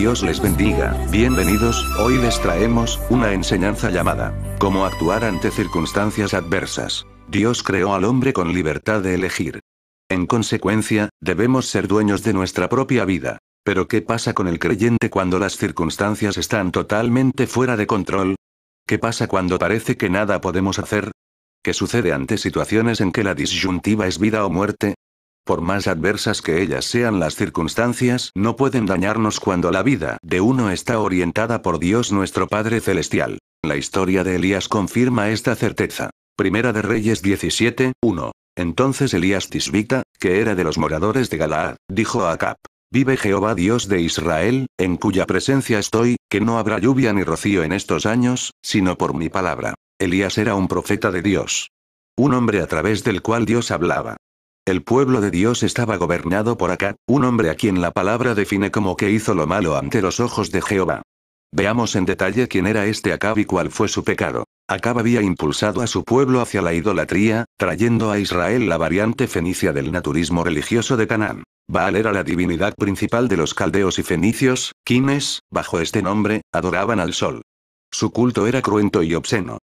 Dios les bendiga, bienvenidos, hoy les traemos, una enseñanza llamada, cómo actuar ante circunstancias adversas. Dios creó al hombre con libertad de elegir. En consecuencia, debemos ser dueños de nuestra propia vida. Pero ¿qué pasa con el creyente cuando las circunstancias están totalmente fuera de control? ¿Qué pasa cuando parece que nada podemos hacer? ¿Qué sucede ante situaciones en que la disyuntiva es vida o muerte? por más adversas que ellas sean las circunstancias, no pueden dañarnos cuando la vida de uno está orientada por Dios nuestro Padre Celestial. La historia de Elías confirma esta certeza. Primera de Reyes 17, 1. Entonces Elías Tisbita, que era de los moradores de Galaad, dijo a Acab. Vive Jehová Dios de Israel, en cuya presencia estoy, que no habrá lluvia ni rocío en estos años, sino por mi palabra. Elías era un profeta de Dios. Un hombre a través del cual Dios hablaba. El pueblo de Dios estaba gobernado por Acá, un hombre a quien la palabra define como que hizo lo malo ante los ojos de Jehová. Veamos en detalle quién era este Acab y cuál fue su pecado. Acab había impulsado a su pueblo hacia la idolatría, trayendo a Israel la variante fenicia del naturismo religioso de Canaán. Baal era la divinidad principal de los caldeos y fenicios, quienes, bajo este nombre, adoraban al sol. Su culto era cruento y obsceno.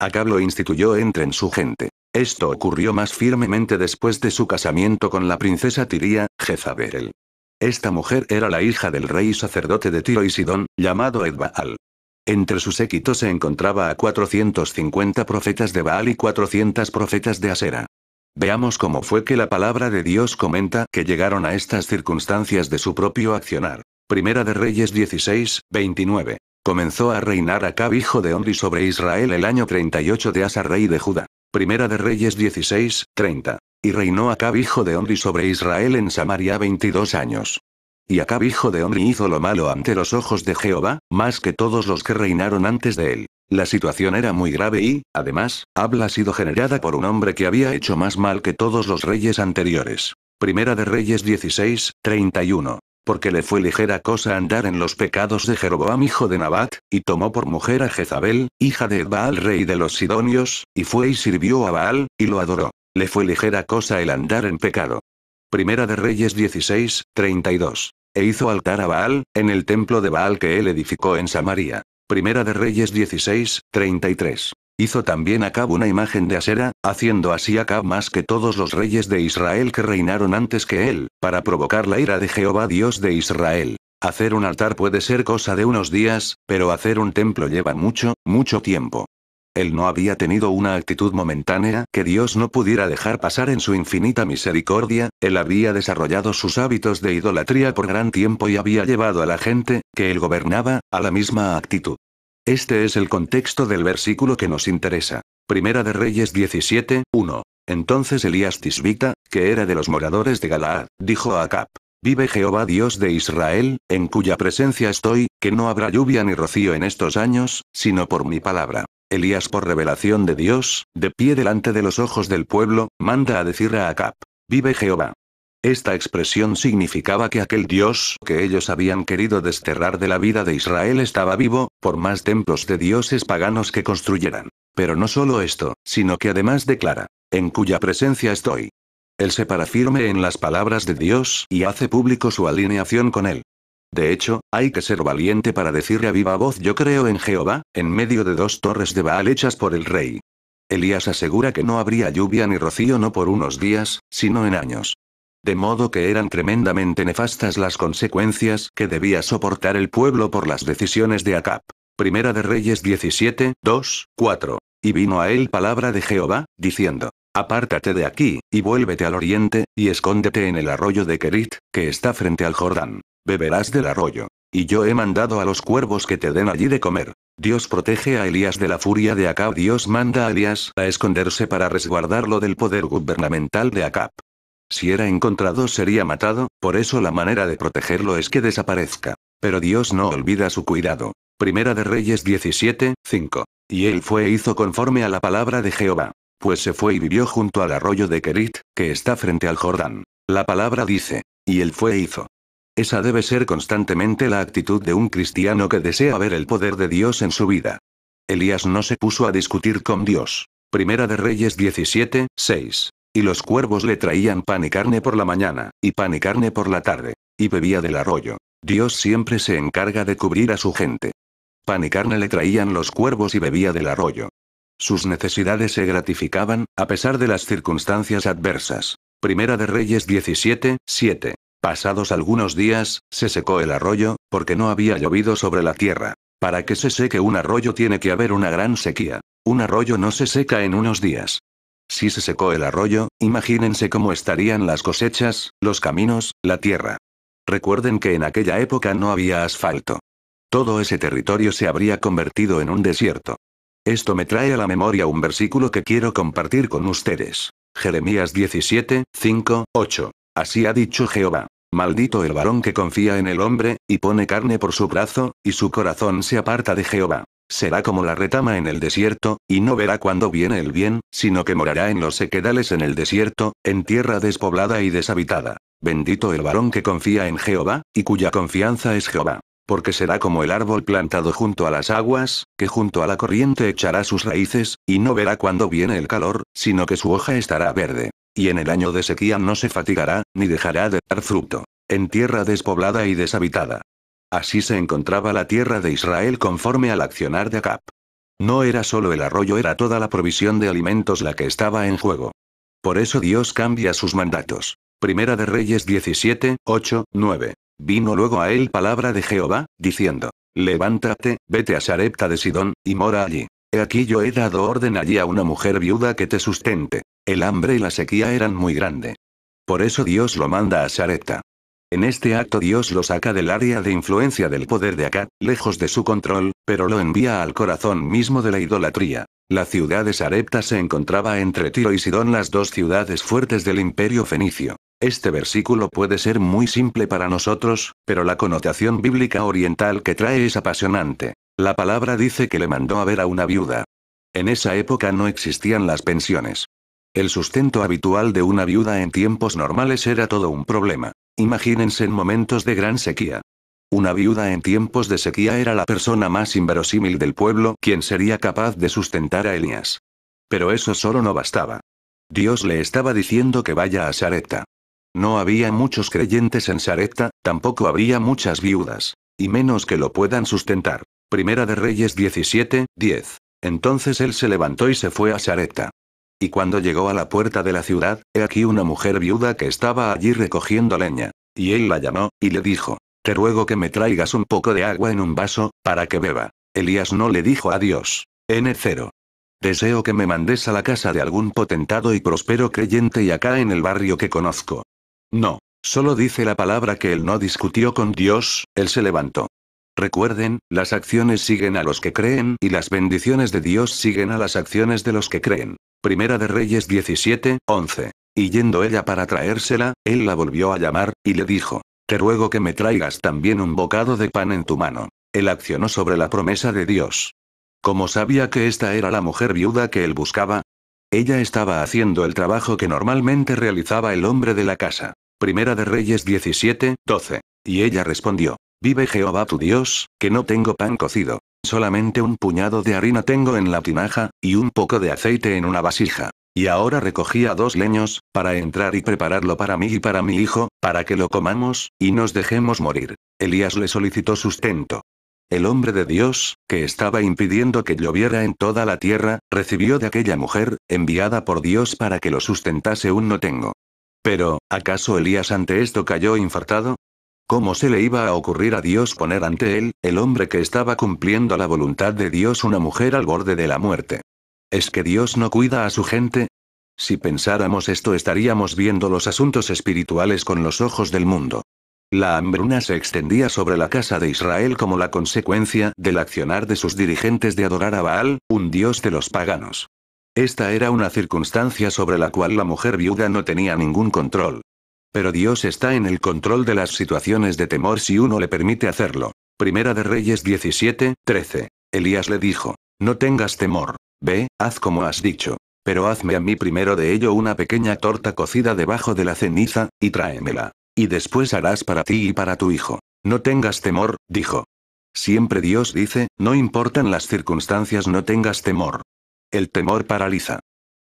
Acab lo instituyó entre en su gente. Esto ocurrió más firmemente después de su casamiento con la princesa Tiría, Jezabel. Esta mujer era la hija del rey sacerdote de Tiro y Sidón, llamado Edbaal. Entre sus séquito se encontraba a 450 profetas de Baal y 400 profetas de Asera. Veamos cómo fue que la palabra de Dios comenta que llegaron a estas circunstancias de su propio accionar. Primera de Reyes 16, 29. Comenzó a reinar Acab hijo de Omri sobre Israel el año 38 de Asa rey de Judá. Primera de Reyes 16, 30. Y reinó Acab hijo de Omri sobre Israel en Samaria 22 años. Y Acab hijo de Omri hizo lo malo ante los ojos de Jehová, más que todos los que reinaron antes de él. La situación era muy grave y, además, habla sido generada por un hombre que había hecho más mal que todos los reyes anteriores. Primera de Reyes 16, 31 porque le fue ligera cosa andar en los pecados de Jeroboam hijo de Nabat, y tomó por mujer a Jezabel, hija de Baal rey de los Sidonios, y fue y sirvió a Baal, y lo adoró. Le fue ligera cosa el andar en pecado. Primera de Reyes 16, 32. E hizo altar a Baal, en el templo de Baal que él edificó en Samaria. Primera de Reyes 16, 33. Hizo también Acab una imagen de Asera, haciendo así Acab más que todos los reyes de Israel que reinaron antes que él, para provocar la ira de Jehová Dios de Israel. Hacer un altar puede ser cosa de unos días, pero hacer un templo lleva mucho, mucho tiempo. Él no había tenido una actitud momentánea que Dios no pudiera dejar pasar en su infinita misericordia, él había desarrollado sus hábitos de idolatría por gran tiempo y había llevado a la gente, que él gobernaba, a la misma actitud. Este es el contexto del versículo que nos interesa. Primera de Reyes 17, 1. Entonces Elías Tisbita, que era de los moradores de Galaad, dijo a Acab. Vive Jehová Dios de Israel, en cuya presencia estoy, que no habrá lluvia ni rocío en estos años, sino por mi palabra. Elías por revelación de Dios, de pie delante de los ojos del pueblo, manda a decir a Acab. Vive Jehová. Esta expresión significaba que aquel Dios que ellos habían querido desterrar de la vida de Israel estaba vivo, por más templos de dioses paganos que construyeran. Pero no solo esto, sino que además declara, en cuya presencia estoy. Él se para firme en las palabras de Dios y hace público su alineación con él. De hecho, hay que ser valiente para decirle a viva voz yo creo en Jehová, en medio de dos torres de Baal hechas por el rey. Elías asegura que no habría lluvia ni rocío no por unos días, sino en años. De modo que eran tremendamente nefastas las consecuencias que debía soportar el pueblo por las decisiones de Acap. Primera de Reyes 17, 2, 4. Y vino a él palabra de Jehová, diciendo, Apártate de aquí, y vuélvete al oriente, y escóndete en el arroyo de Kerit, que está frente al Jordán. Beberás del arroyo. Y yo he mandado a los cuervos que te den allí de comer. Dios protege a Elías de la furia de Acab. Dios manda a Elías a esconderse para resguardarlo del poder gubernamental de Acab. Si era encontrado sería matado, por eso la manera de protegerlo es que desaparezca. Pero Dios no olvida su cuidado. Primera de Reyes 17, 5. Y él fue e hizo conforme a la palabra de Jehová. Pues se fue y vivió junto al arroyo de Kerit, que está frente al Jordán. La palabra dice, y él fue e hizo. Esa debe ser constantemente la actitud de un cristiano que desea ver el poder de Dios en su vida. Elías no se puso a discutir con Dios. Primera de Reyes 17, 6. Y los cuervos le traían pan y carne por la mañana, y pan y carne por la tarde. Y bebía del arroyo. Dios siempre se encarga de cubrir a su gente. Pan y carne le traían los cuervos y bebía del arroyo. Sus necesidades se gratificaban, a pesar de las circunstancias adversas. Primera de Reyes 17, 7. Pasados algunos días, se secó el arroyo, porque no había llovido sobre la tierra. Para que se seque un arroyo tiene que haber una gran sequía. Un arroyo no se seca en unos días. Si se secó el arroyo, imagínense cómo estarían las cosechas, los caminos, la tierra. Recuerden que en aquella época no había asfalto. Todo ese territorio se habría convertido en un desierto. Esto me trae a la memoria un versículo que quiero compartir con ustedes. Jeremías 17, 5, 8. Así ha dicho Jehová. Maldito el varón que confía en el hombre, y pone carne por su brazo, y su corazón se aparta de Jehová. Será como la retama en el desierto, y no verá cuándo viene el bien, sino que morará en los sequedales en el desierto, en tierra despoblada y deshabitada. Bendito el varón que confía en Jehová, y cuya confianza es Jehová. Porque será como el árbol plantado junto a las aguas, que junto a la corriente echará sus raíces, y no verá cuándo viene el calor, sino que su hoja estará verde. Y en el año de sequía no se fatigará, ni dejará de dar fruto. En tierra despoblada y deshabitada. Así se encontraba la tierra de Israel conforme al accionar de Acab. No era solo el arroyo, era toda la provisión de alimentos la que estaba en juego. Por eso Dios cambia sus mandatos. Primera de Reyes 17, 8, 9. Vino luego a él palabra de Jehová, diciendo, Levántate, vete a Sarepta de Sidón, y mora allí. He aquí yo he dado orden allí a una mujer viuda que te sustente. El hambre y la sequía eran muy grande. Por eso Dios lo manda a Sarepta. En este acto Dios lo saca del área de influencia del poder de Acá, lejos de su control, pero lo envía al corazón mismo de la idolatría. La ciudad de Sarepta se encontraba entre Tiro y Sidón, las dos ciudades fuertes del imperio fenicio. Este versículo puede ser muy simple para nosotros, pero la connotación bíblica oriental que trae es apasionante. La palabra dice que le mandó a ver a una viuda. En esa época no existían las pensiones. El sustento habitual de una viuda en tiempos normales era todo un problema. Imagínense en momentos de gran sequía. Una viuda en tiempos de sequía era la persona más inverosímil del pueblo quien sería capaz de sustentar a Elías. Pero eso solo no bastaba. Dios le estaba diciendo que vaya a Sareta. No había muchos creyentes en sareta tampoco habría muchas viudas. Y menos que lo puedan sustentar. Primera de Reyes 17, 10. Entonces él se levantó y se fue a sareta y cuando llegó a la puerta de la ciudad, he aquí una mujer viuda que estaba allí recogiendo leña. Y él la llamó, y le dijo, Te ruego que me traigas un poco de agua en un vaso, para que beba. Elías no le dijo adiós. N0. Deseo que me mandes a la casa de algún potentado y próspero creyente y acá en el barrio que conozco. No. Solo dice la palabra que él no discutió con Dios, él se levantó, Recuerden, las acciones siguen a los que creen y las bendiciones de Dios siguen a las acciones de los que creen. Primera de Reyes 17, 11. Y yendo ella para traérsela, él la volvió a llamar, y le dijo, Te ruego que me traigas también un bocado de pan en tu mano. Él accionó sobre la promesa de Dios. Como sabía que esta era la mujer viuda que él buscaba, ella estaba haciendo el trabajo que normalmente realizaba el hombre de la casa. Primera de Reyes 17, 12. Y ella respondió, Vive Jehová tu Dios, que no tengo pan cocido. Solamente un puñado de harina tengo en la tinaja, y un poco de aceite en una vasija. Y ahora recogía dos leños, para entrar y prepararlo para mí y para mi hijo, para que lo comamos, y nos dejemos morir. Elías le solicitó sustento. El hombre de Dios, que estaba impidiendo que lloviera en toda la tierra, recibió de aquella mujer, enviada por Dios para que lo sustentase un no tengo. Pero, ¿acaso Elías ante esto cayó infartado? ¿Cómo se le iba a ocurrir a Dios poner ante él, el hombre que estaba cumpliendo la voluntad de Dios, una mujer al borde de la muerte? ¿Es que Dios no cuida a su gente? Si pensáramos esto estaríamos viendo los asuntos espirituales con los ojos del mundo. La hambruna se extendía sobre la casa de Israel como la consecuencia del accionar de sus dirigentes de adorar a Baal, un dios de los paganos. Esta era una circunstancia sobre la cual la mujer viuda no tenía ningún control. Pero Dios está en el control de las situaciones de temor si uno le permite hacerlo. Primera de Reyes 17, 13. Elías le dijo, No tengas temor. Ve, haz como has dicho. Pero hazme a mí primero de ello una pequeña torta cocida debajo de la ceniza, y tráemela. Y después harás para ti y para tu hijo. No tengas temor, dijo. Siempre Dios dice, no importan las circunstancias, no tengas temor. El temor paraliza.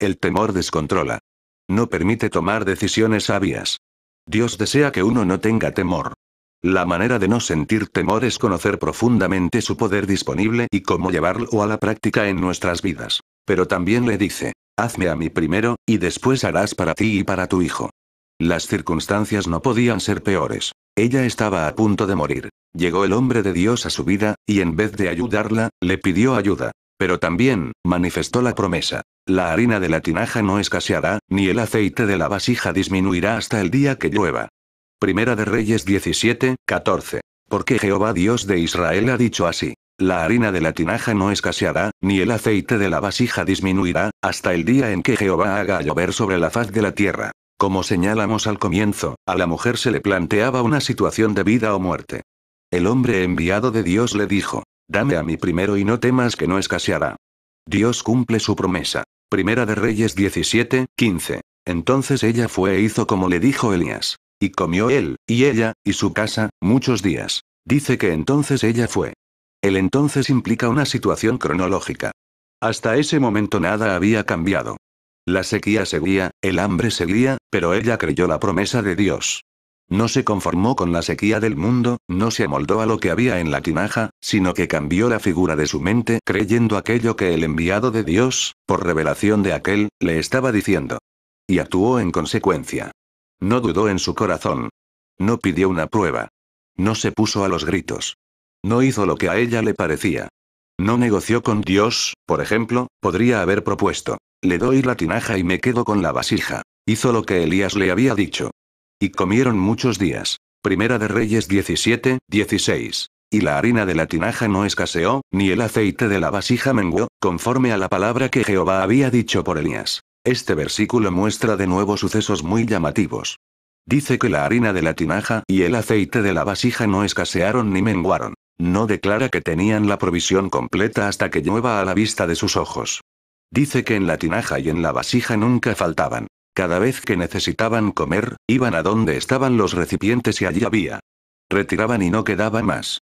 El temor descontrola. No permite tomar decisiones sabias. Dios desea que uno no tenga temor. La manera de no sentir temor es conocer profundamente su poder disponible y cómo llevarlo a la práctica en nuestras vidas. Pero también le dice, hazme a mí primero, y después harás para ti y para tu hijo. Las circunstancias no podían ser peores. Ella estaba a punto de morir. Llegó el hombre de Dios a su vida, y en vez de ayudarla, le pidió ayuda. Pero también, manifestó la promesa. La harina de la tinaja no escaseará, ni el aceite de la vasija disminuirá hasta el día que llueva. Primera de Reyes 17, 14. Porque Jehová Dios de Israel ha dicho así. La harina de la tinaja no escaseará, ni el aceite de la vasija disminuirá, hasta el día en que Jehová haga llover sobre la faz de la tierra. Como señalamos al comienzo, a la mujer se le planteaba una situación de vida o muerte. El hombre enviado de Dios le dijo, Dame a mí primero y no temas que no escaseará. Dios cumple su promesa. Primera de Reyes 17, 15. Entonces ella fue e hizo como le dijo Elías. Y comió él, y ella, y su casa, muchos días. Dice que entonces ella fue. El entonces implica una situación cronológica. Hasta ese momento nada había cambiado. La sequía seguía, el hambre seguía, pero ella creyó la promesa de Dios. No se conformó con la sequía del mundo, no se amoldó a lo que había en la tinaja, sino que cambió la figura de su mente creyendo aquello que el enviado de Dios, por revelación de aquel, le estaba diciendo. Y actuó en consecuencia. No dudó en su corazón. No pidió una prueba. No se puso a los gritos. No hizo lo que a ella le parecía. No negoció con Dios, por ejemplo, podría haber propuesto. Le doy la tinaja y me quedo con la vasija. Hizo lo que Elías le había dicho. Y comieron muchos días. Primera de Reyes 17, 16. Y la harina de la tinaja no escaseó, ni el aceite de la vasija menguó, conforme a la palabra que Jehová había dicho por Elías. Este versículo muestra de nuevo sucesos muy llamativos. Dice que la harina de la tinaja y el aceite de la vasija no escasearon ni menguaron. No declara que tenían la provisión completa hasta que llueva a la vista de sus ojos. Dice que en la tinaja y en la vasija nunca faltaban. Cada vez que necesitaban comer, iban a donde estaban los recipientes y allí había. Retiraban y no quedaba más.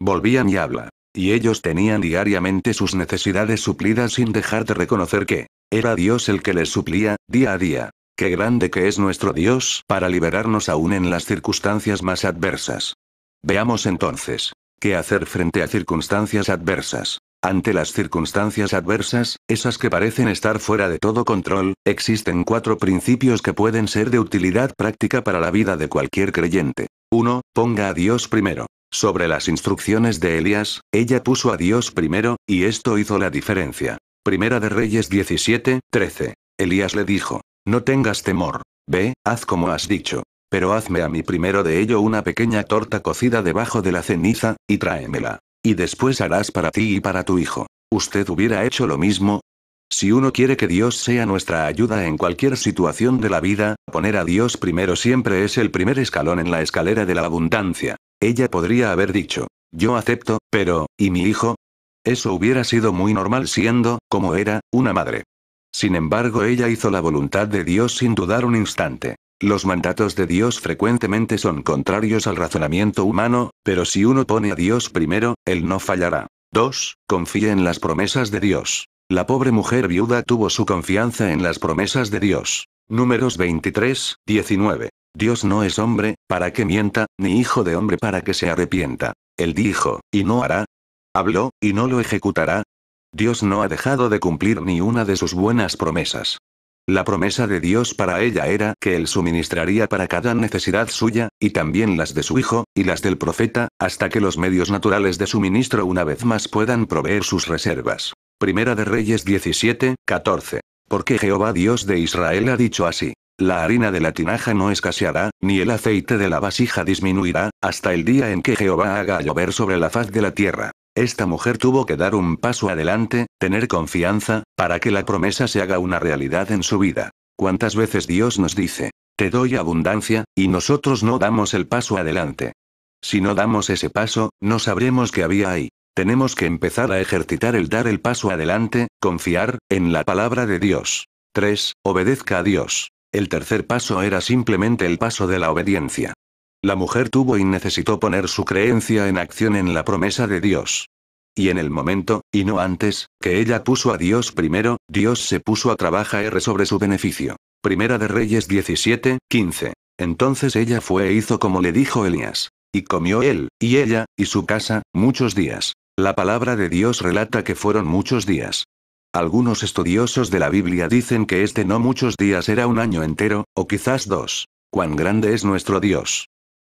Volvían y habla. Y ellos tenían diariamente sus necesidades suplidas sin dejar de reconocer que era Dios el que les suplía, día a día. Qué grande que es nuestro Dios para liberarnos aún en las circunstancias más adversas. Veamos entonces, qué hacer frente a circunstancias adversas. Ante las circunstancias adversas, esas que parecen estar fuera de todo control, existen cuatro principios que pueden ser de utilidad práctica para la vida de cualquier creyente. 1. Ponga a Dios primero. Sobre las instrucciones de Elías, ella puso a Dios primero, y esto hizo la diferencia. Primera de Reyes 17, 13. Elías le dijo, No tengas temor. Ve, haz como has dicho. Pero hazme a mí primero de ello una pequeña torta cocida debajo de la ceniza, y tráemela. Y después harás para ti y para tu hijo. ¿Usted hubiera hecho lo mismo? Si uno quiere que Dios sea nuestra ayuda en cualquier situación de la vida, poner a Dios primero siempre es el primer escalón en la escalera de la abundancia. Ella podría haber dicho, yo acepto, pero, ¿y mi hijo? Eso hubiera sido muy normal siendo, como era, una madre. Sin embargo, ella hizo la voluntad de Dios sin dudar un instante. Los mandatos de Dios frecuentemente son contrarios al razonamiento humano, pero si uno pone a Dios primero, él no fallará. 2. Confíe en las promesas de Dios. La pobre mujer viuda tuvo su confianza en las promesas de Dios. Números 23, 19. Dios no es hombre, para que mienta, ni hijo de hombre para que se arrepienta. Él dijo, y no hará. Habló, y no lo ejecutará. Dios no ha dejado de cumplir ni una de sus buenas promesas. La promesa de Dios para ella era que él suministraría para cada necesidad suya, y también las de su hijo, y las del profeta, hasta que los medios naturales de suministro una vez más puedan proveer sus reservas. Primera de Reyes 17, 14. Porque Jehová Dios de Israel ha dicho así. La harina de la tinaja no escaseará, ni el aceite de la vasija disminuirá, hasta el día en que Jehová haga llover sobre la faz de la tierra. Esta mujer tuvo que dar un paso adelante, tener confianza, para que la promesa se haga una realidad en su vida. ¿Cuántas veces Dios nos dice, te doy abundancia, y nosotros no damos el paso adelante? Si no damos ese paso, no sabremos qué había ahí. Tenemos que empezar a ejercitar el dar el paso adelante, confiar, en la palabra de Dios. 3. Obedezca a Dios. El tercer paso era simplemente el paso de la obediencia. La mujer tuvo y necesitó poner su creencia en acción en la promesa de Dios. Y en el momento, y no antes, que ella puso a Dios primero, Dios se puso a trabajar sobre su beneficio. Primera de Reyes 17, 15. Entonces ella fue e hizo como le dijo Elías. Y comió él, y ella, y su casa, muchos días. La palabra de Dios relata que fueron muchos días. Algunos estudiosos de la Biblia dicen que este no muchos días era un año entero, o quizás dos. Cuán grande es nuestro Dios.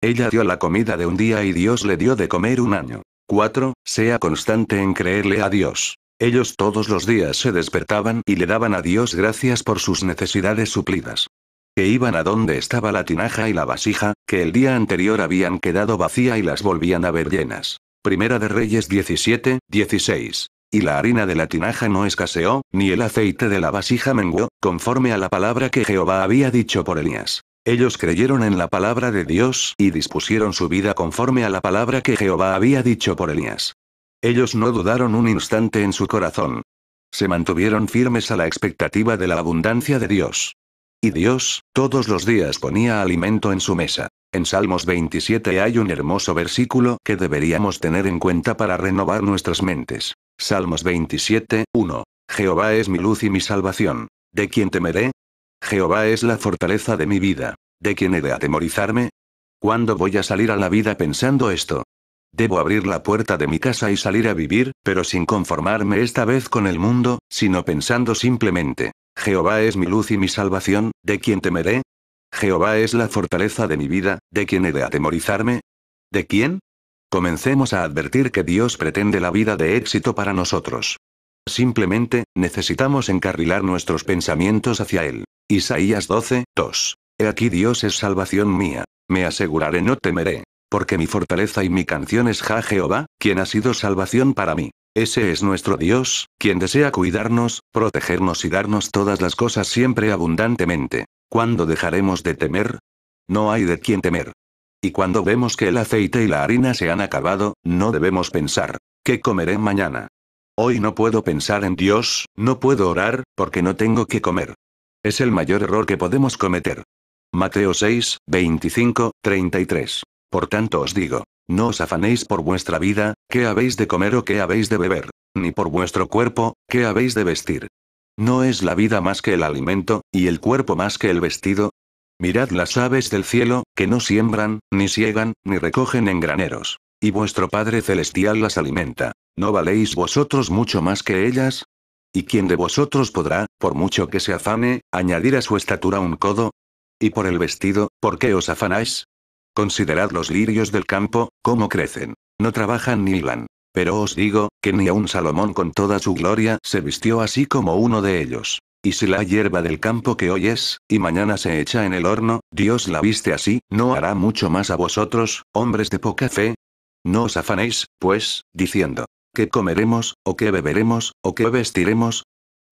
Ella dio la comida de un día y Dios le dio de comer un año. 4. Sea constante en creerle a Dios. Ellos todos los días se despertaban y le daban a Dios gracias por sus necesidades suplidas. Que iban a donde estaba la tinaja y la vasija, que el día anterior habían quedado vacía y las volvían a ver llenas. Primera de Reyes 17, 16. Y la harina de la tinaja no escaseó, ni el aceite de la vasija menguó, conforme a la palabra que Jehová había dicho por Elías. Ellos creyeron en la palabra de Dios, y dispusieron su vida conforme a la palabra que Jehová había dicho por Elías. Ellos no dudaron un instante en su corazón. Se mantuvieron firmes a la expectativa de la abundancia de Dios. Y Dios, todos los días ponía alimento en su mesa. En Salmos 27 hay un hermoso versículo que deberíamos tener en cuenta para renovar nuestras mentes. Salmos 27, 1. Jehová es mi luz y mi salvación. ¿De quién temeré? Jehová es la fortaleza de mi vida. ¿De quién he de atemorizarme? ¿Cuándo voy a salir a la vida pensando esto? Debo abrir la puerta de mi casa y salir a vivir, pero sin conformarme esta vez con el mundo, sino pensando simplemente, Jehová es mi luz y mi salvación, ¿de quién temeré? Jehová es la fortaleza de mi vida, ¿de quién he de atemorizarme? ¿De quién? Comencemos a advertir que Dios pretende la vida de éxito para nosotros. Simplemente, necesitamos encarrilar nuestros pensamientos hacia Él. Isaías 12, 2. He aquí Dios es salvación mía. Me aseguraré no temeré. Porque mi fortaleza y mi canción es Ja Jehová, quien ha sido salvación para mí. Ese es nuestro Dios, quien desea cuidarnos, protegernos y darnos todas las cosas siempre abundantemente. ¿Cuándo dejaremos de temer? No hay de quien temer. Y cuando vemos que el aceite y la harina se han acabado, no debemos pensar, ¿qué comeré mañana? Hoy no puedo pensar en Dios, no puedo orar, porque no tengo que comer. Es el mayor error que podemos cometer. Mateo 6, 25, 33. Por tanto os digo, no os afanéis por vuestra vida, qué habéis de comer o qué habéis de beber, ni por vuestro cuerpo, qué habéis de vestir. ¿No es la vida más que el alimento, y el cuerpo más que el vestido? Mirad las aves del cielo, que no siembran, ni siegan, ni recogen en graneros. Y vuestro Padre Celestial las alimenta. ¿No valéis vosotros mucho más que ellas? ¿Y quién de vosotros podrá, por mucho que se afane, añadir a su estatura un codo? Y por el vestido, ¿por qué os afanáis? Considerad los lirios del campo, cómo crecen. No trabajan ni hilan. Pero os digo, que ni aun Salomón con toda su gloria se vistió así como uno de ellos. Y si la hierba del campo que hoy es, y mañana se echa en el horno, Dios la viste así, ¿no hará mucho más a vosotros, hombres de poca fe? No os afanéis, pues, diciendo, ¿Qué comeremos, o qué beberemos, o qué vestiremos?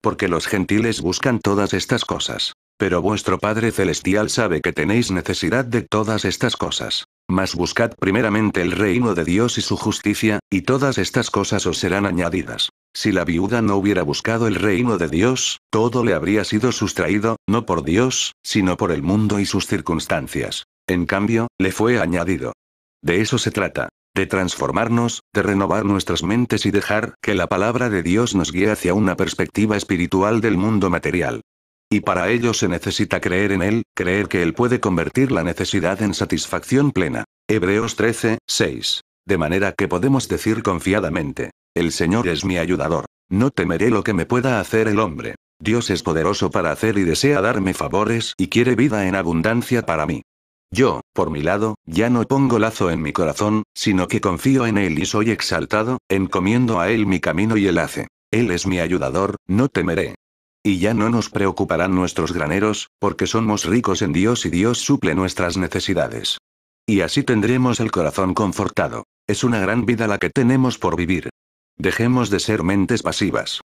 Porque los gentiles buscan todas estas cosas. Pero vuestro Padre Celestial sabe que tenéis necesidad de todas estas cosas. Mas buscad primeramente el reino de Dios y su justicia, y todas estas cosas os serán añadidas. Si la viuda no hubiera buscado el reino de Dios, todo le habría sido sustraído, no por Dios, sino por el mundo y sus circunstancias. En cambio, le fue añadido. De eso se trata de transformarnos, de renovar nuestras mentes y dejar que la palabra de Dios nos guíe hacia una perspectiva espiritual del mundo material. Y para ello se necesita creer en Él, creer que Él puede convertir la necesidad en satisfacción plena. Hebreos 13, 6. De manera que podemos decir confiadamente, el Señor es mi ayudador. No temeré lo que me pueda hacer el hombre. Dios es poderoso para hacer y desea darme favores y quiere vida en abundancia para mí. Yo, por mi lado, ya no pongo lazo en mi corazón, sino que confío en Él y soy exaltado, encomiendo a Él mi camino y Él hace. Él es mi ayudador, no temeré. Y ya no nos preocuparán nuestros graneros, porque somos ricos en Dios y Dios suple nuestras necesidades. Y así tendremos el corazón confortado. Es una gran vida la que tenemos por vivir. Dejemos de ser mentes pasivas.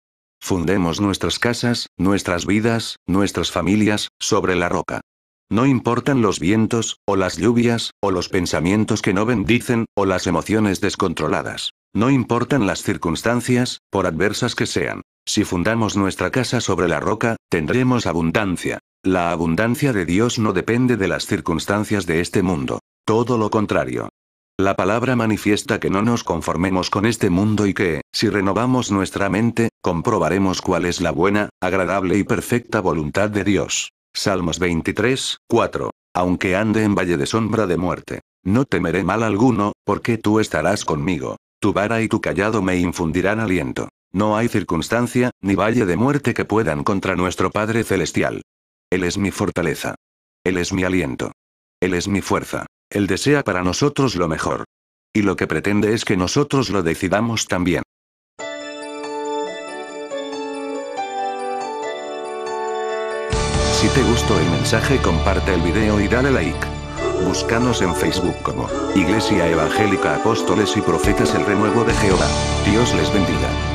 Fundemos nuestras casas, nuestras vidas, nuestras familias, sobre la roca. No importan los vientos, o las lluvias, o los pensamientos que no bendicen, o las emociones descontroladas. No importan las circunstancias, por adversas que sean. Si fundamos nuestra casa sobre la roca, tendremos abundancia. La abundancia de Dios no depende de las circunstancias de este mundo. Todo lo contrario. La palabra manifiesta que no nos conformemos con este mundo y que, si renovamos nuestra mente, comprobaremos cuál es la buena, agradable y perfecta voluntad de Dios. Salmos 23, 4. Aunque ande en valle de sombra de muerte. No temeré mal alguno, porque tú estarás conmigo. Tu vara y tu callado me infundirán aliento. No hay circunstancia, ni valle de muerte que puedan contra nuestro Padre Celestial. Él es mi fortaleza. Él es mi aliento. Él es mi fuerza. Él desea para nosotros lo mejor. Y lo que pretende es que nosotros lo decidamos también. Si te gustó el mensaje comparte el video y dale like. Búscanos en Facebook como Iglesia Evangélica Apóstoles y Profetas el Renuevo de Jehová. Dios les bendiga.